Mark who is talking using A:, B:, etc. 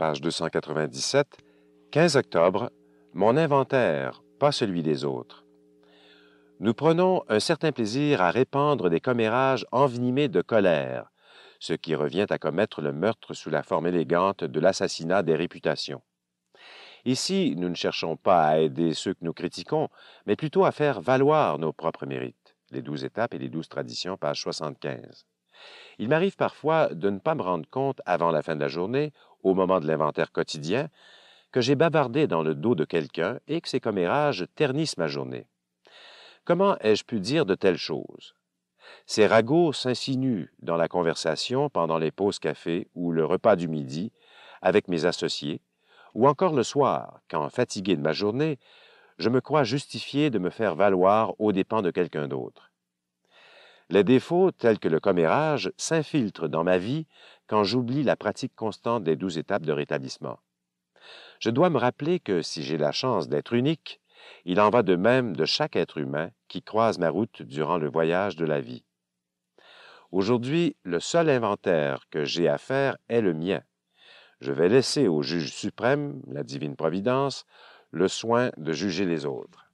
A: page 297, 15 octobre, Mon inventaire, pas celui des autres. Nous prenons un certain plaisir à répandre des commérages envenimés de colère, ce qui revient à commettre le meurtre sous la forme élégante de l'assassinat des réputations. Ici, nous ne cherchons pas à aider ceux que nous critiquons, mais plutôt à faire valoir nos propres mérites. Les douze étapes et les douze traditions, page 75. Il m'arrive parfois de ne pas me rendre compte avant la fin de la journée, au moment de l'inventaire quotidien, que j'ai bavardé dans le dos de quelqu'un et que ces commérages ternissent ma journée. Comment ai-je pu dire de telles choses? Ces ragots s'insinuent dans la conversation pendant les pauses café ou le repas du midi avec mes associés, ou encore le soir, quand, fatigué de ma journée, je me crois justifié de me faire valoir aux dépens de quelqu'un d'autre. Les défauts, tels que le commérage, s'infiltrent dans ma vie quand j'oublie la pratique constante des douze étapes de rétablissement. Je dois me rappeler que si j'ai la chance d'être unique, il en va de même de chaque être humain qui croise ma route durant le voyage de la vie. Aujourd'hui, le seul inventaire que j'ai à faire est le mien. Je vais laisser au juge suprême, la divine providence, le soin de juger les autres.